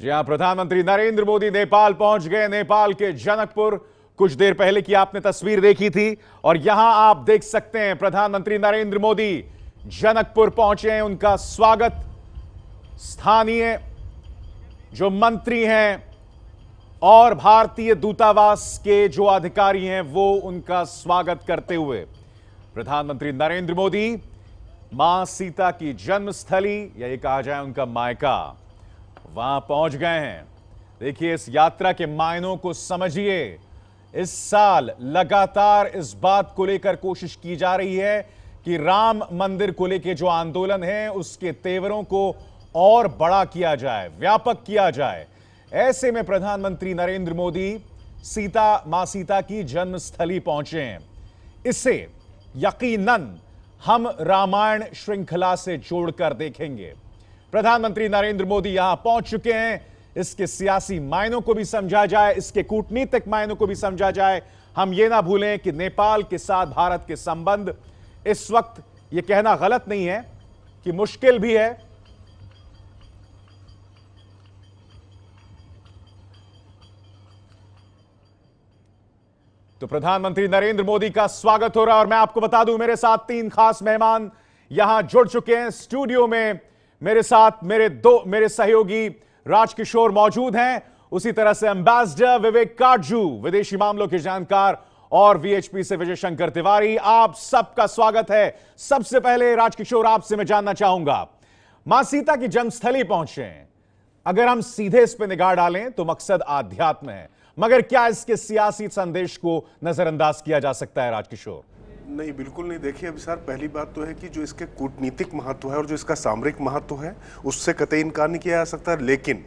जी हाँ प्रधानमंत्री नरेंद्र मोदी नेपाल पहुंच गए नेपाल के जनकपुर कुछ देर पहले की आपने तस्वीर देखी थी और यहां आप देख सकते हैं प्रधानमंत्री नरेंद्र मोदी जनकपुर पहुंचे हैं उनका स्वागत स्थानीय जो मंत्री हैं और भारतीय दूतावास के जो अधिकारी हैं वो उनका स्वागत करते हुए प्रधानमंत्री नरेंद्र मोदी मां सीता की जन्मस्थली या ये कहा जाए उनका मायका वहां पहुंच गए हैं देखिए इस यात्रा के मायनों को समझिए इस साल लगातार इस बात को लेकर कोशिश की जा रही है कि राम मंदिर को लेकर जो आंदोलन है उसके तेवरों को और बड़ा किया जाए व्यापक किया जाए ऐसे में प्रधानमंत्री नरेंद्र मोदी सीता मां सीता की जन्मस्थली पहुंचे हैं इसे यकीनन हम रामायण श्रृंखला से जोड़कर देखेंगे प्रधानमंत्री नरेंद्र मोदी यहां पहुंच चुके हैं इसके सियासी मायनों को भी समझा जाए इसके कूटनीतिक मायनों को भी समझा जाए हम ये ना भूलें कि नेपाल के साथ भारत के संबंध इस वक्त ये कहना गलत नहीं है कि मुश्किल भी है तो प्रधानमंत्री नरेंद्र मोदी का स्वागत हो रहा है और मैं आपको बता दूं मेरे साथ तीन खास मेहमान यहां जुड़ चुके हैं स्टूडियो में मेरे साथ मेरे दो मेरे सहयोगी राजकिशोर मौजूद हैं उसी तरह से एम्बेसडर विवेक काटजू विदेशी मामलों के जानकार और वीएचपी से विजय शंकर तिवारी आप सबका स्वागत है सबसे पहले राजकिशोर आपसे मैं जानना चाहूंगा मां सीता की जन्मस्थली पहुंचे अगर हम सीधे इस पर निगाह डालें तो मकसद आध्यात्म है मगर क्या इसके सियासी संदेश को नजरअंदाज किया जा सकता है राजकिशोर नहीं बिल्कुल नहीं देखिए अभी सर पहली बात तो है कि जो इसके कूटनीतिक महत्व है और जो इसका सामरिक महत्व है उससे कतई इनकार नहीं किया जा सकता लेकिन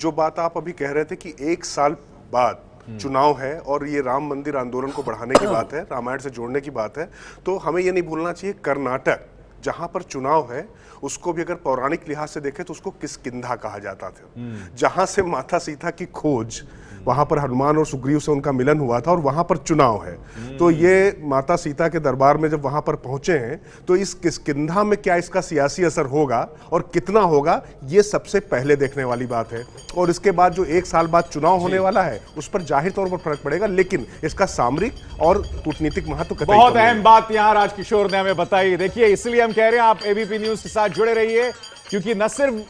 जो बात आप अभी कह रहे थे कि एक साल बाद हम्म। चुनाव है और ये राम मंदिर आंदोलन को बढ़ाने की बात है रामायण से जोड़ने की बात है तो हमें ये नहीं भूलना चाहिए कर्नाटक जहां पर चुनाव है उसको भी अगर पौराणिक लिहाज से देखें तो उसको किसकिधा कहा जाता था हम्म। जहां से माता सीता की खोज वहाँ पर हनुमान और सुग्रीव से उनका मिलन हुआ था और वहाँ पर चुनाव है तो ये माता सीता के दरबार में जब वहाँ पर पहुँचे हैं तो इस किसकिधा में क्या इसका सियासी असर होगा और कितना होगा ये सबसे पहले देखने वाली बात है और इसके बाद जो एक साल बाद चुनाव होने वाला है उस पर जाहिर तौर पर फर्क पड़ेगा लेकिन इसका सामरिक और कूटनीतिक महत्व बहुत अहम बात यहाँ राजकिशोर ने हमें बताई देखिए इसलिए हम कह रहे हैं आप एबीपी न्यूज के साथ जुड़े रहिए क्योंकि न सिर्फ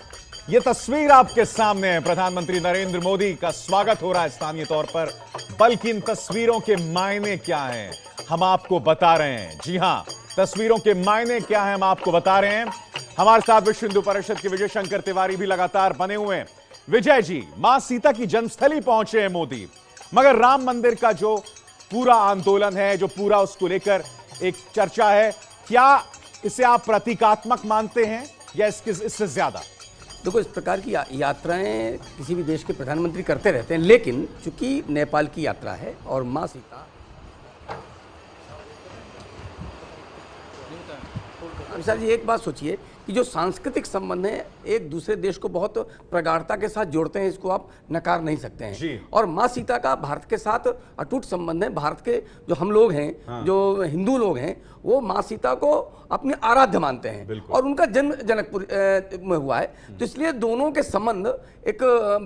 ये तस्वीर आपके सामने है प्रधानमंत्री नरेंद्र मोदी का स्वागत हो रहा है स्थानीय तौर पर बल्कि इन तस्वीरों के मायने क्या हैं हम आपको बता रहे हैं जी हां तस्वीरों के मायने क्या हैं हम आपको बता रहे हैं हमारे साथ विश्व हिंदू परिषद के विजय शंकर तिवारी भी लगातार बने हुए हैं विजय जी मां सीता की जन्मस्थली पहुंचे हैं मोदी मगर राम मंदिर का जो पूरा आंदोलन है जो पूरा उसको लेकर एक चर्चा है क्या इसे आप प्रतीकात्मक मानते हैं या इसके इससे ज्यादा देखो इस प्रकार की या, यात्राएं किसी भी देश के प्रधानमंत्री करते रहते हैं लेकिन चूंकि नेपाल की यात्रा है और माँ सीता विशाल जी एक बात सोचिए कि जो सांस्कृतिक संबंध है एक दूसरे देश को बहुत प्रगाढ़ता के साथ जोड़ते हैं इसको आप नकार नहीं सकते हैं और माँ सीता का भारत के साथ अटूट संबंध है भारत के जो हम लोग हैं हाँ। जो हिंदू लोग हैं वो माँ सीता को अपने आराध्य मानते हैं और उनका जन्म जनकपुर में हुआ है हम्म। तो इसलिए दोनों के संबंध एक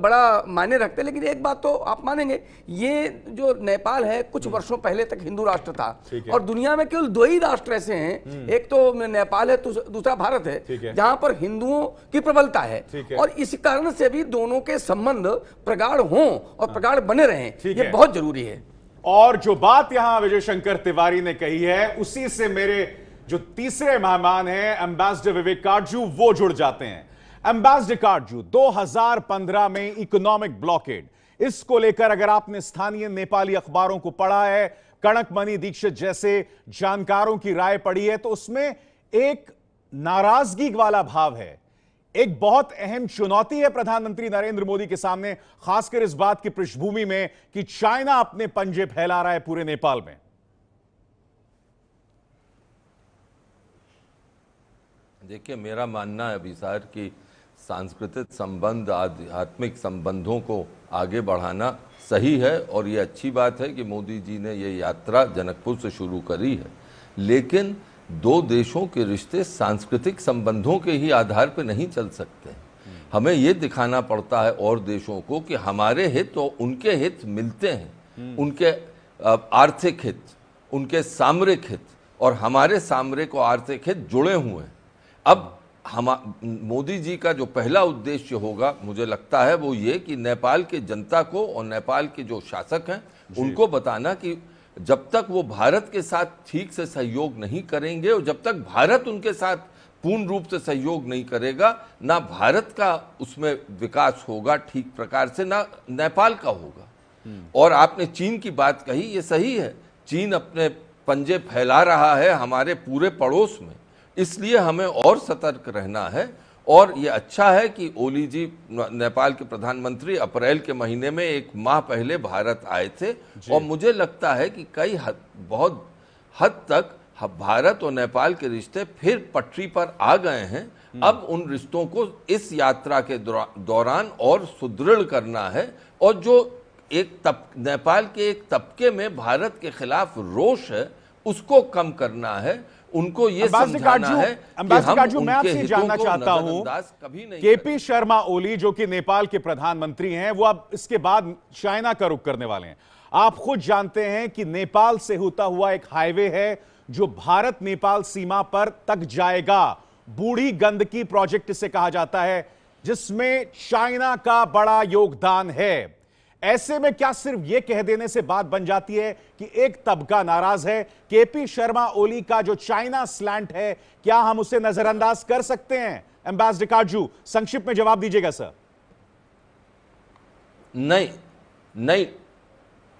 बड़ा मायने रखते हैं लेकिन एक बात तो आप मानेंगे ये जो नेपाल है कुछ हम्म। वर्षों पहले तक हिंदू राष्ट्र था और दुनिया में केवल दो ही राष्ट्र ऐसे हैं हम्म। एक तो नेपाल है दूसरा भारत है जहाँ पर हिंदुओं की प्रबलता है और इस कारण से भी दोनों के संबंध प्रगाढ़ हों और हाँ। प्रगाढ़ बने रहें ये बहुत जरूरी है और जो बात यहां विजय शंकर तिवारी ने कही है उसी से मेरे जो तीसरे मेहमान हैं एम्बेसडर विवेक काटजू वो जुड़ जाते हैं एम्बेसडर काटजू 2015 में इकोनॉमिक ब्लॉकेड इसको लेकर अगर आपने स्थानीय नेपाली अखबारों को पढ़ा है कणक मनी दीक्षित जैसे जानकारों की राय पड़ी है तो उसमें एक नाराजगी वाला भाव है एक बहुत अहम चुनौती है प्रधानमंत्री नरेंद्र मोदी के सामने खासकर इस बात की पृष्ठभूमि में कि चाइना अपने पंजे फैला रहा है पूरे नेपाल में देखिए मेरा मानना है अभी सर कि सांस्कृतिक संबंध आध्यात्मिक संबंधों को आगे बढ़ाना सही है और ये अच्छी बात है कि मोदी जी ने ये यात्रा जनकपुर से शुरू करी है लेकिन दो देशों के रिश्ते सांस्कृतिक संबंधों के ही आधार पर नहीं चल सकते हमें ये दिखाना पड़ता है और देशों को कि हमारे हित और उनके हित मिलते हैं हम्म। उनके आर्थिक हित उनके सामरिक हित और हमारे सामरिक और आर्थिक हित जुड़े हुए हैं अब हम मोदी जी का जो पहला उद्देश्य होगा मुझे लगता है वो ये कि नेपाल के जनता को और नेपाल के जो शासक हैं उनको बताना कि जब तक वो भारत के साथ ठीक से सहयोग नहीं करेंगे और जब तक भारत उनके साथ पूर्ण रूप से सहयोग नहीं करेगा ना भारत का उसमें विकास होगा ठीक प्रकार से ना नेपाल का होगा हम्म। और आपने चीन की बात कही ये सही है चीन अपने पंजे फैला रहा है हमारे पूरे पड़ोस में इसलिए हमें और सतर्क रहना है और ये अच्छा है कि ओली जी नेपाल के प्रधानमंत्री अप्रैल के महीने में एक माह पहले भारत आए थे और मुझे लगता है कि कई हद बहुत हद तक भारत और नेपाल के रिश्ते फिर पटरी पर आ गए हैं हम्म। अब उन रिश्तों को इस यात्रा के दौरान और सुदृढ़ करना है और जो एक तब नेपाल के एक तबके में भारत के खिलाफ रोष है उसको कम करना है उनको ये समझाना है कि हम मैं आपसे जानना चाहता हूं केपी शर्मा ओली जो कि नेपाल के प्रधानमंत्री हैं वो अब इसके बाद चाइना का रुख करने वाले हैं आप खुद जानते हैं कि नेपाल से होता हुआ एक हाईवे है जो भारत नेपाल सीमा पर तक जाएगा बूढ़ी गंदगी प्रोजेक्ट से कहा जाता है जिसमें चाइना का बड़ा योगदान है ऐसे में क्या सिर्फ यह कह देने से बात बन जाती है कि एक तबका नाराज है केपी शर्मा ओली का जो चाइना स्लैंट है क्या हम उसे नजरअंदाज कर सकते हैं एम्बेसडर काजू संक्षिप्त में जवाब दीजिएगा सर नहीं नहीं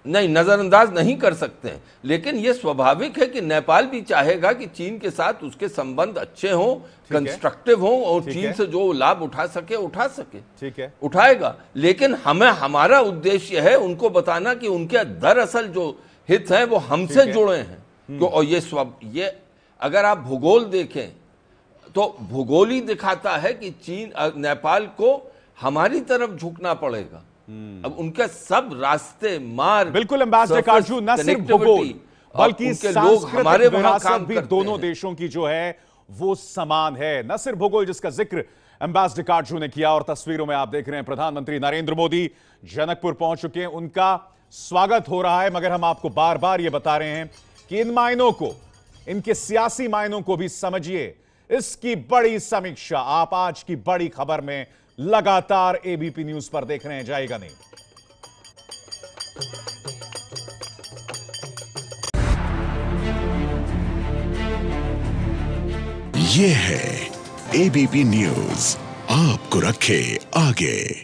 नहीं नज़रअंदाज नहीं कर सकते हैं लेकिन ये स्वाभाविक है कि नेपाल भी चाहेगा कि चीन के साथ उसके संबंध अच्छे हों कंस्ट्रक्टिव हों और चीन से जो लाभ उठा सके उठा सके ठीक है उठाएगा लेकिन हमें हमारा उद्देश्य है उनको बताना कि उनके दरअसल जो हित हैं वो हमसे है? जुड़े हैं हम्म। तो और ये स्व ये अगर आप भूगोल देखें तो भूगोल ही दिखाता है कि चीन नेपाल को हमारी तरफ झुकना पड़ेगा अब उनका सब रास्ते मार बिल्कुल काजू न सिर्फ भूगोल बल्कि लोग हमारे काम भी दोनों देशों की जो है वो समान है न सिर्फ भूगोल जिसका जिक्र एम्बेसडर काटजू ने किया और तस्वीरों में आप देख रहे हैं प्रधानमंत्री नरेंद्र मोदी जनकपुर पहुंच चुके हैं उनका स्वागत हो रहा है मगर हम आपको बार बार ये बता रहे हैं कि इन मायनों को इनके सियासी मायनों को भी समझिए इसकी बड़ी समीक्षा आप आज की बड़ी खबर में लगातार एबीपी न्यूज पर देख रहे हैं जाएगा नहीं ये है एबीपी न्यूज आपको रखे आगे